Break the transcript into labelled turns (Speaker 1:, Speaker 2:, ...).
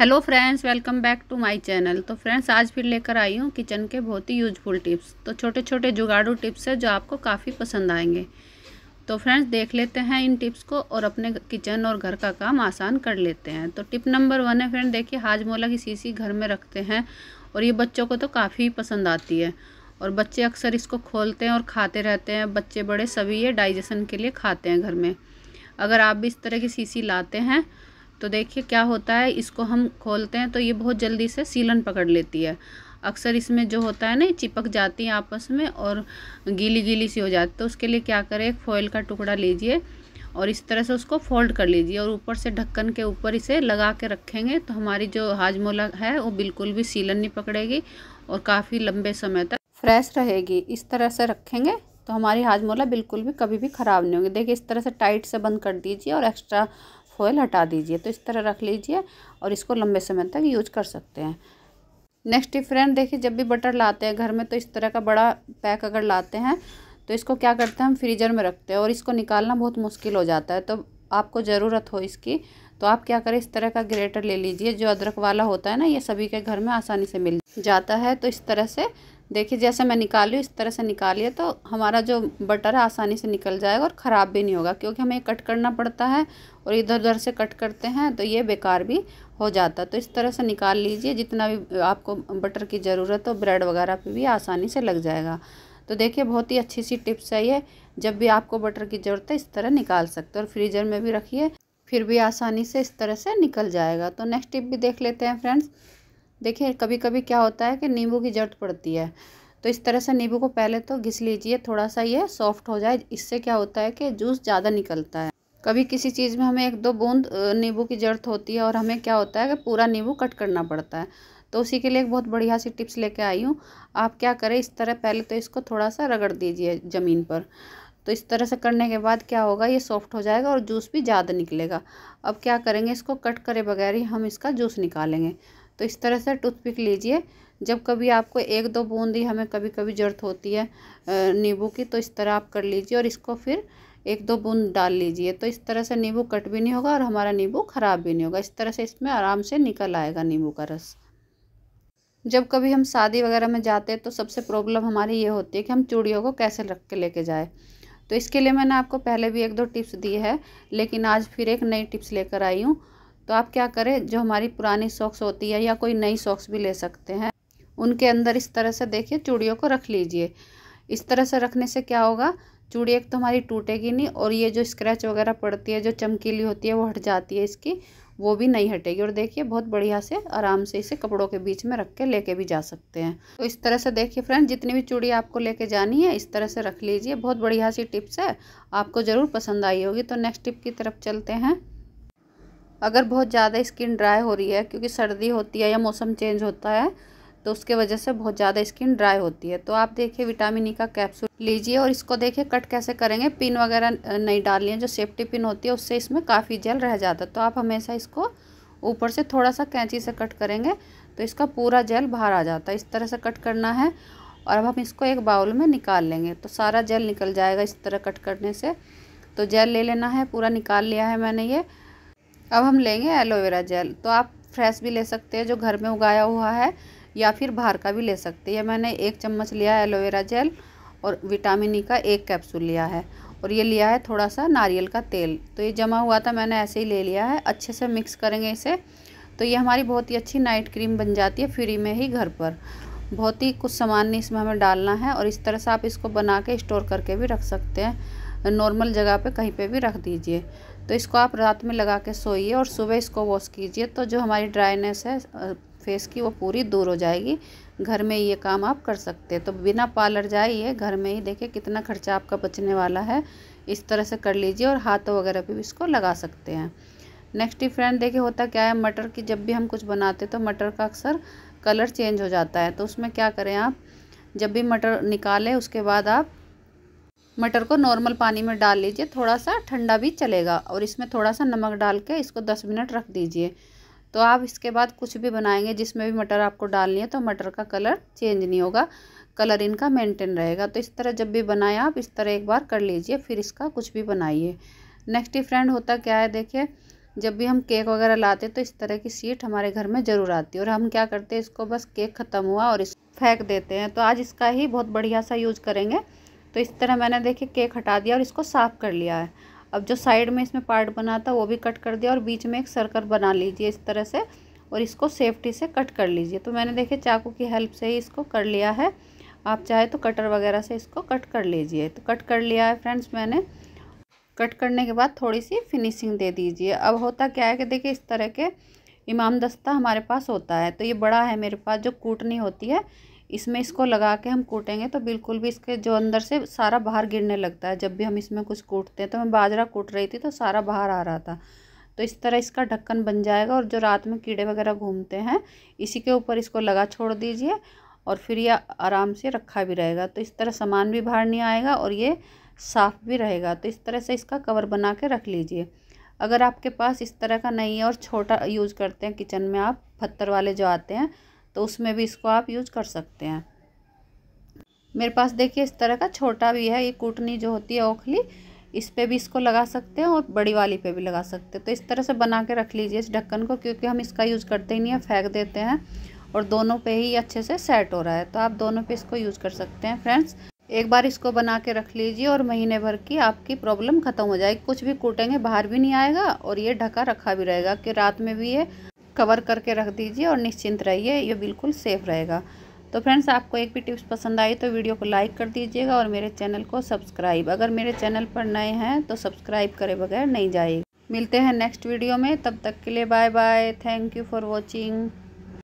Speaker 1: hello friends welcome back to my channel तो friends आज फिर लेकर आई हूँ किचन के बहुत ही यूजफुल टिप्स तो छोटे छोटे जुगाड़ू टिप्स हैं जो आपको काफ़ी पसंद आएंगे तो फ्रेंड्स देख लेते हैं इन टिप्स को और अपने किचन और घर का काम आसान कर लेते हैं तो टिप नंबर वन है फ्रेंड देखिए हाजमोला की सीसी घर में रखते हैं और ये बच्चों को तो काफ़ी पसंद आती है और बच्चे अक्सर इसको खोलते हैं और खाते रहते हैं बच्चे बड़े सभी ये डाइजेशन के लिए खाते हैं घर में अगर आप भी इस तरह की सीसी लाते हैं तो देखिए क्या होता है इसको हम खोलते हैं तो ये बहुत जल्दी से सीलन पकड़ लेती है अक्सर इसमें जो होता है ना चिपक जाती है आपस में और गीली गीली सी हो जाती है तो उसके लिए क्या करें एक फॉयल का टुकड़ा लीजिए और इस तरह से उसको फोल्ड कर लीजिए और ऊपर से ढक्कन के ऊपर इसे लगा के रखेंगे तो हमारी जो हाजमोला है वो बिल्कुल भी सीलन नहीं पकड़ेगी और काफ़ी लंबे समय तक फ्रेश रहेगी इस तरह से रखेंगे तो हमारी हाजमोला बिल्कुल भी कभी भी ख़राब नहीं होगी देखिए इस तरह से टाइट से बंद कर दीजिए और एक्स्ट्रा फॉयल हटा दीजिए तो इस तरह रख लीजिए और इसको लंबे समय तक यूज कर सकते हैं नेक्स्ट फ्रेंड देखिए जब भी बटर लाते हैं घर में तो इस तरह का बड़ा पैक अगर लाते हैं तो इसको क्या करते हैं हम फ्रीजर में रखते हैं और इसको निकालना बहुत मुश्किल हो जाता है तो आपको ज़रूरत हो इसकी तो आप क्या करें इस तरह का ग्रेटर ले लीजिए जो अदरक वाला होता है ना ये सभी के घर में आसानी से मिल जाता है तो इस तरह से देखिए जैसे मैं निकाली इस तरह से निकालिए तो हमारा जो बटर है आसानी से निकल जाएगा और ख़राब भी नहीं होगा क्योंकि हमें कट करना पड़ता है और इधर उधर से कट करते हैं तो ये बेकार भी हो जाता है तो इस तरह से निकाल लीजिए जितना भी आपको बटर की ज़रूरत हो ब्रेड वगैरह पे भी आसानी से लग जाएगा तो देखिए बहुत ही अच्छी सी टिप्स है ये जब भी आपको बटर की ज़रूरत है इस तरह निकाल सकते हो और फ्रीजर में भी रखिए फिर भी आसानी से इस तरह से निकल जाएगा तो नेक्स्ट टिप भी देख लेते हैं फ्रेंड्स देखिए कभी कभी क्या होता है कि नींबू की जरूरत पड़ती है तो इस तरह से नींबू को पहले तो घिस लीजिए थोड़ा सा ये सॉफ्ट हो जाए इससे क्या होता है कि जूस ज़्यादा निकलता है कभी किसी चीज़ में हमें एक दो बूंद नींबू की जरूरत होती है और हमें क्या होता है कि पूरा नींबू कट करना पड़ता है तो उसी के लिए एक बहुत बढ़िया सी टिप्स लेके आई हूँ आप क्या करें इस तरह पहले तो इसको थोड़ा सा रगड़ दीजिए ज़मीन पर तो इस तरह से करने के बाद क्या होगा ये सॉफ्ट हो जाएगा और जूस भी ज़्यादा निकलेगा अब क्या करेंगे इसको कट करे बगैर ही हम इसका जूस निकालेंगे तो इस तरह से टूथपिक लीजिए जब कभी आपको एक दो बूंद ही हमें कभी कभी ज़रूरत होती है नींबू की तो इस तरह आप कर लीजिए और इसको फिर एक दो बूंद डाल लीजिए तो इस तरह से नींबू कट भी नहीं होगा और हमारा नींबू ख़राब भी नहीं होगा इस तरह से इसमें आराम से निकल आएगा नींबू का रस जब कभी हम शादी वगैरह में जाते हैं तो सबसे प्रॉब्लम हमारी ये होती है कि हम चूड़ियों को कैसे रख के लेके जाएँ तो इसके लिए मैंने आपको पहले भी एक दो टिप्स दी है लेकिन आज फिर एक नई टिप्स लेकर आई हूँ तो आप क्या करें जो हमारी पुरानी सॉक्स होती है या कोई नई सॉक्स भी ले सकते हैं उनके अंदर इस तरह से देखिए चूड़ियों को रख लीजिए इस तरह से रखने से क्या होगा चूड़ी एक तो हमारी टूटेगी नहीं और ये जो स्क्रैच वगैरह पड़ती है जो चमकीली होती है वो हट जाती है इसकी वो भी नहीं हटेगी और देखिए बहुत बढ़िया से आराम से इसे कपड़ों के बीच में रख के लेके भी जा सकते हैं तो इस तरह से देखिए फ्रेंड जितनी भी चूड़ी आपको लेके जानी है इस तरह से रख लीजिए बहुत बढ़िया सी टिप्स है आपको ज़रूर पसंद आई होगी तो नेक्स्ट टिप की तरफ चलते हैं अगर बहुत ज़्यादा स्किन ड्राई हो रही है क्योंकि सर्दी होती है या मौसम चेंज होता है तो उसके वजह से बहुत ज़्यादा स्किन ड्राई होती है तो आप देखिए विटामिन ई का कैप्सूल लीजिए और इसको देखिए कट कैसे करेंगे पिन वगैरह नहीं डालनी है जो सेफ्टी पिन होती है उससे इसमें काफ़ी जेल रह जाता है तो आप हमेशा इसको ऊपर से थोड़ा सा कैंची से कट करेंगे तो इसका पूरा जेल बाहर आ जाता है इस तरह से कट करना है और अब हम इसको एक बाउल में निकाल लेंगे तो सारा जेल निकल जाएगा इस तरह कट करने से तो जेल ले लेना है पूरा निकाल लिया है मैंने ये अब हम लेंगे एलोवेरा जेल तो आप फ्रेश भी ले सकते हैं जो घर में उगाया हुआ है या फिर बाहर का भी ले सकते हैं मैंने एक चम्मच लिया है एलोवेरा जेल और विटामिन ई e का एक कैप्सूल लिया है और ये लिया है थोड़ा सा नारियल का तेल तो ये जमा हुआ था मैंने ऐसे ही ले लिया है अच्छे से मिक्स करेंगे इसे तो ये हमारी बहुत ही अच्छी नाइट क्रीम बन जाती है फ्री में ही घर पर बहुत ही कुछ सामान नहीं इसमें हमें डालना है और इस तरह से आप इसको बना के स्टोर करके भी रख सकते हैं नॉर्मल जगह पे कहीं पे भी रख दीजिए तो इसको आप रात में लगा के सोइए और सुबह इसको वॉश कीजिए तो जो हमारी ड्राइनेस है फेस की वो पूरी दूर हो जाएगी घर में ये काम आप कर सकते हैं तो बिना पार्लर जाइए घर में ही देखिए कितना खर्चा आपका बचने वाला है इस तरह से कर लीजिए और हाथों वगैरह भी इसको लगा सकते हैं नेक्स्ट ही फ्रेंड देखिए होता क्या है मटर की जब भी हम कुछ बनाते तो मटर का अक्सर कलर चेंज हो जाता है तो उसमें क्या करें आप जब भी मटर निकालें उसके बाद आप मटर को नॉर्मल पानी में डाल लीजिए थोड़ा सा ठंडा भी चलेगा और इसमें थोड़ा सा नमक डाल के इसको 10 मिनट रख दीजिए तो आप इसके बाद कुछ भी बनाएंगे जिसमें भी मटर आपको डालनी है तो मटर का कलर चेंज नहीं होगा कलर इनका मेंटेन रहेगा तो इस तरह जब भी बनाएं आप इस तरह एक बार कर लीजिए फिर इसका कुछ भी बनाइए नेक्स्ट ही फ्रेंड होता क्या है देखिए जब भी हम केक वगैरह लाते तो इस तरह की सीट हमारे घर में ज़रूर आती है और हम क्या करते हैं इसको बस केक ख़त्म हुआ और इस फेंक देते हैं तो आज इसका ही बहुत बढ़िया सा यूज करेंगे तो इस तरह मैंने देखिए केक हटा दिया और इसको साफ़ कर लिया है अब जो साइड में इसमें पार्ट बना था वो भी कट कर दिया और बीच में एक सर्कल बना लीजिए इस तरह से और इसको सेफ्टी से कट कर लीजिए तो मैंने देखे चाकू की हेल्प से ही इसको कर लिया है आप चाहे तो कटर वगैरह से इसको कट कर लीजिए तो कट कर लिया है फ्रेंड्स मैंने कट करने के बाद थोड़ी सी फिनिशिंग दे दीजिए अब होता क्या है कि देखिए इस तरह के इमाम दस्ता हमारे पास होता है तो ये बड़ा है मेरे पास जो कूटनी होती है इसमें इसको लगा के हम कूटेंगे तो बिल्कुल भी इसके जो अंदर से सारा बाहर गिरने लगता है जब भी हम इसमें कुछ कूटते हैं तो मैं बाजरा कूट रही थी तो सारा बाहर आ रहा था तो इस तरह इसका ढक्कन बन जाएगा और जो रात में कीड़े वगैरह घूमते हैं इसी के ऊपर इसको लगा छोड़ दीजिए और फिर यह आराम से रखा भी रहेगा तो इस तरह सामान भी बाहर नहीं आएगा और ये साफ़ भी रहेगा तो इस तरह से इसका कवर बना के रख लीजिए अगर आपके पास इस तरह का नहीं है और छोटा यूज़ करते हैं किचन में आप पत्थर वाले जो आते हैं तो उसमें भी इसको आप यूज कर सकते हैं मेरे पास देखिए इस तरह का छोटा भी है ये कूटनी जो होती है ओखली इस पर भी इसको लगा सकते हैं और बड़ी वाली पे भी लगा सकते हैं तो इस तरह से बना के रख लीजिए इस ढक्कन को क्योंकि हम इसका यूज़ करते ही नहीं है फेंक देते हैं और दोनों पे ही अच्छे से सेट हो रहा है तो आप दोनों पे इसको यूज़ कर सकते हैं फ्रेंड्स एक बार इसको बना के रख लीजिए और महीने भर की आपकी प्रॉब्लम ख़त्म हो जाएगी कुछ भी कूटेंगे बाहर भी नहीं आएगा और ये ढका रखा भी रहेगा कि रात में भी ये कवर करके रख दीजिए और निश्चिंत रहिए ये बिल्कुल सेफ़ रहेगा तो फ्रेंड्स आपको एक भी टिप्स पसंद आई तो वीडियो को लाइक कर दीजिएगा और मेरे चैनल को सब्सक्राइब अगर मेरे चैनल पर नए हैं तो सब्सक्राइब करे बगैर नहीं जाएगी मिलते हैं नेक्स्ट वीडियो में तब तक के लिए bye bye thank you for watching